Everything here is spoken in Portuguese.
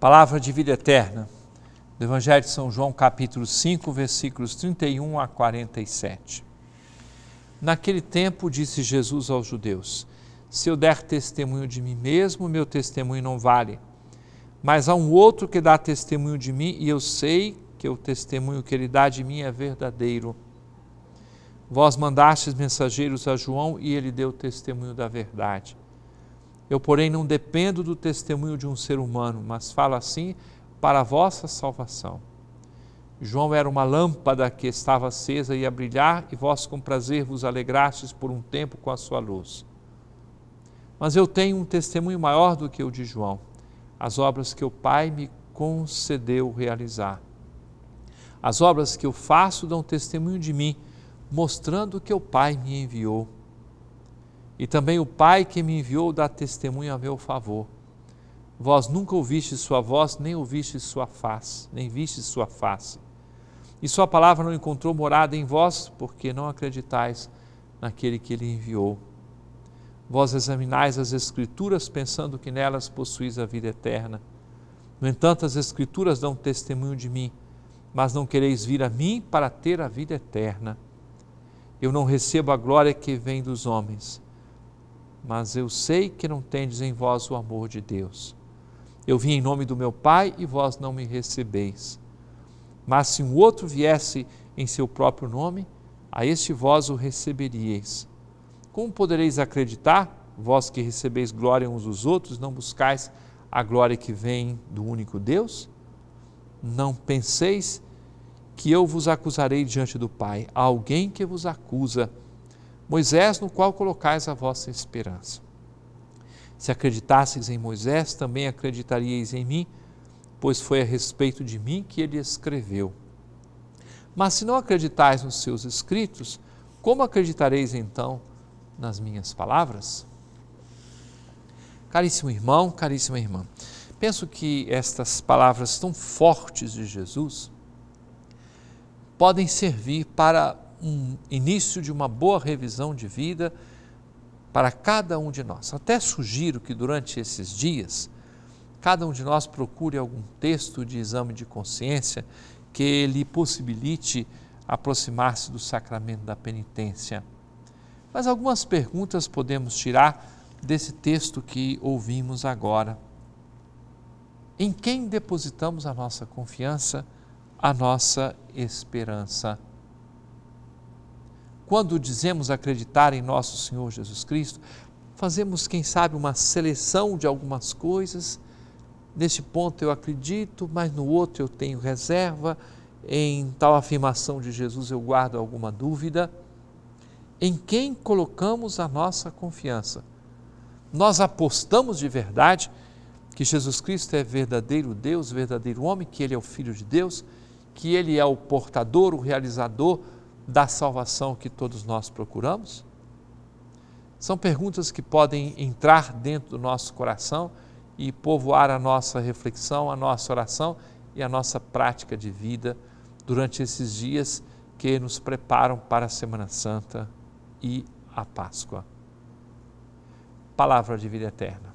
Palavra de vida eterna, do Evangelho de São João, capítulo 5, versículos 31 a 47. Naquele tempo disse Jesus aos judeus: Se eu der testemunho de mim mesmo, meu testemunho não vale. Mas há um outro que dá testemunho de mim, e eu sei que o testemunho que ele dá de mim é verdadeiro. Vós mandastes mensageiros a João e ele deu testemunho da verdade. Eu, porém, não dependo do testemunho de um ser humano, mas falo assim para a vossa salvação. João era uma lâmpada que estava acesa e a brilhar, e vós com prazer vos alegrastes por um tempo com a sua luz. Mas eu tenho um testemunho maior do que o de João, as obras que o Pai me concedeu realizar. As obras que eu faço dão testemunho de mim, mostrando que o Pai me enviou. E também o Pai que me enviou dá testemunho a meu favor. Vós nunca ouviste sua voz, nem ouviste sua face, nem viste sua face. E sua palavra não encontrou morada em vós, porque não acreditais naquele que ele enviou. Vós examinais as Escrituras pensando que nelas possuis a vida eterna. No entanto, as Escrituras dão testemunho de mim, mas não quereis vir a mim para ter a vida eterna. Eu não recebo a glória que vem dos homens, mas eu sei que não tendes em vós o amor de Deus. Eu vim em nome do meu Pai e vós não me recebeis. Mas se um outro viesse em seu próprio nome, a este vós o receberíeis. Como podereis acreditar, vós que recebeis glória uns dos outros, não buscais a glória que vem do único Deus? Não penseis que eu vos acusarei diante do Pai. Há alguém que vos acusa Moisés, no qual colocais a vossa esperança. Se acreditasseis em Moisés, também acreditaríeis em mim, pois foi a respeito de mim que ele escreveu. Mas se não acreditais nos seus escritos, como acreditareis então nas minhas palavras? Caríssimo irmão, caríssima irmã, penso que estas palavras tão fortes de Jesus podem servir para um início de uma boa revisão de vida para cada um de nós. Até sugiro que durante esses dias, cada um de nós procure algum texto de exame de consciência que lhe possibilite aproximar-se do sacramento da penitência. Mas algumas perguntas podemos tirar desse texto que ouvimos agora. Em quem depositamos a nossa confiança, a nossa esperança? Quando dizemos acreditar em nosso Senhor Jesus Cristo, fazemos, quem sabe, uma seleção de algumas coisas. Neste ponto eu acredito, mas no outro eu tenho reserva. Em tal afirmação de Jesus eu guardo alguma dúvida. Em quem colocamos a nossa confiança? Nós apostamos de verdade que Jesus Cristo é verdadeiro Deus, verdadeiro homem, que Ele é o Filho de Deus, que Ele é o portador, o realizador da salvação que todos nós procuramos? São perguntas que podem entrar dentro do nosso coração e povoar a nossa reflexão, a nossa oração e a nossa prática de vida durante esses dias que nos preparam para a Semana Santa e a Páscoa. Palavra de vida eterna.